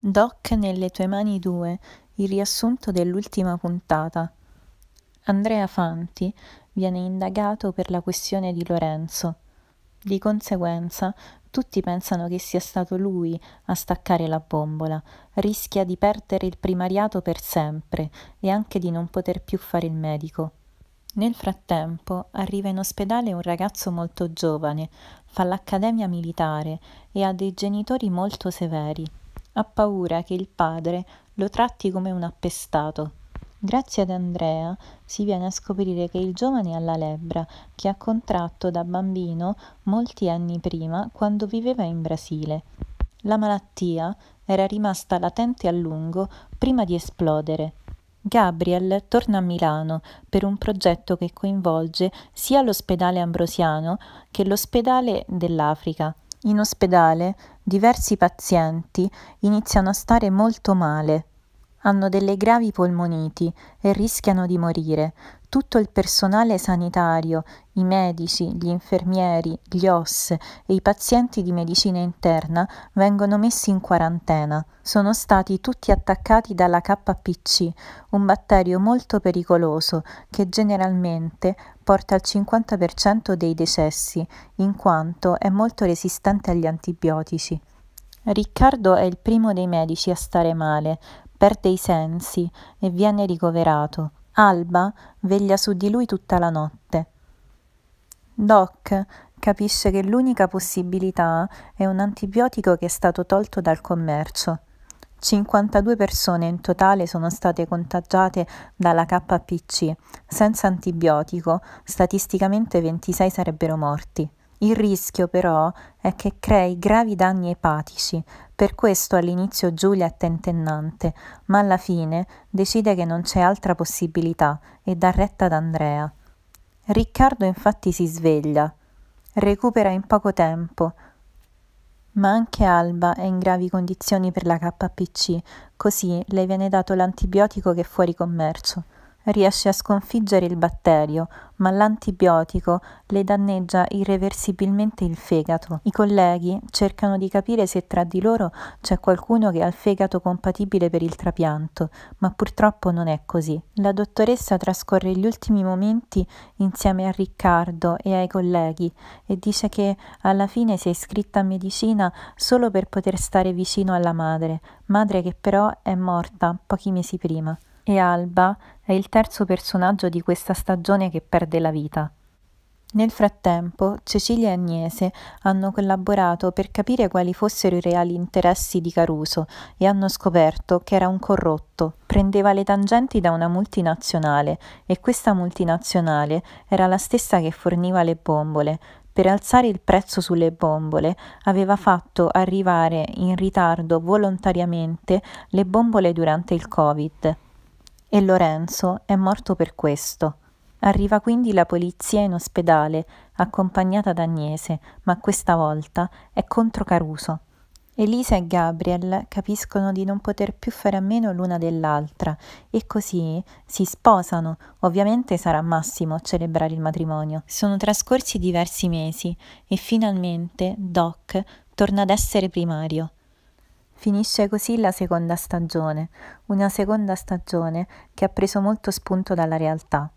Doc nelle tue mani due, il riassunto dell'ultima puntata. Andrea Fanti viene indagato per la questione di Lorenzo. Di conseguenza, tutti pensano che sia stato lui a staccare la bombola. Rischia di perdere il primariato per sempre e anche di non poter più fare il medico. Nel frattempo arriva in ospedale un ragazzo molto giovane, fa l'accademia militare e ha dei genitori molto severi ha paura che il padre lo tratti come un appestato. Grazie ad Andrea si viene a scoprire che il giovane ha la lebbra che ha contratto da bambino molti anni prima quando viveva in Brasile. La malattia era rimasta latente a lungo prima di esplodere. Gabriel torna a Milano per un progetto che coinvolge sia l'ospedale ambrosiano che l'ospedale dell'Africa. In ospedale diversi pazienti iniziano a stare molto male hanno delle gravi polmoniti e rischiano di morire. Tutto il personale sanitario, i medici, gli infermieri, gli OS e i pazienti di medicina interna vengono messi in quarantena. Sono stati tutti attaccati dalla KPC, un batterio molto pericoloso che generalmente porta al 50% dei decessi, in quanto è molto resistente agli antibiotici. Riccardo è il primo dei medici a stare male, perde i sensi e viene ricoverato. Alba veglia su di lui tutta la notte. Doc capisce che l'unica possibilità è un antibiotico che è stato tolto dal commercio. 52 persone in totale sono state contagiate dalla KPC, senza antibiotico, statisticamente 26 sarebbero morti. Il rischio però è che crei gravi danni epatici, per questo all'inizio Giulia è tentennante, ma alla fine decide che non c'è altra possibilità e dà retta ad Andrea. Riccardo infatti si sveglia, recupera in poco tempo, ma anche Alba è in gravi condizioni per la KPC, così le viene dato l'antibiotico che è fuori commercio riesce a sconfiggere il batterio, ma l'antibiotico le danneggia irreversibilmente il fegato. I colleghi cercano di capire se tra di loro c'è qualcuno che ha il fegato compatibile per il trapianto, ma purtroppo non è così. La dottoressa trascorre gli ultimi momenti insieme a Riccardo e ai colleghi e dice che alla fine si è iscritta a medicina solo per poter stare vicino alla madre, madre che però è morta pochi mesi prima e Alba è il terzo personaggio di questa stagione che perde la vita. Nel frattempo, Cecilia e Agnese hanno collaborato per capire quali fossero i reali interessi di Caruso e hanno scoperto che era un corrotto. Prendeva le tangenti da una multinazionale e questa multinazionale era la stessa che forniva le bombole. Per alzare il prezzo sulle bombole aveva fatto arrivare in ritardo volontariamente le bombole durante il Covid e Lorenzo è morto per questo. Arriva quindi la polizia in ospedale, accompagnata da Agnese, ma questa volta è contro Caruso. Elisa e Gabriel capiscono di non poter più fare a meno l'una dell'altra e così si sposano. Ovviamente sarà Massimo a celebrare il matrimonio. Sono trascorsi diversi mesi e finalmente Doc torna ad essere primario. Finisce così la seconda stagione, una seconda stagione che ha preso molto spunto dalla realtà.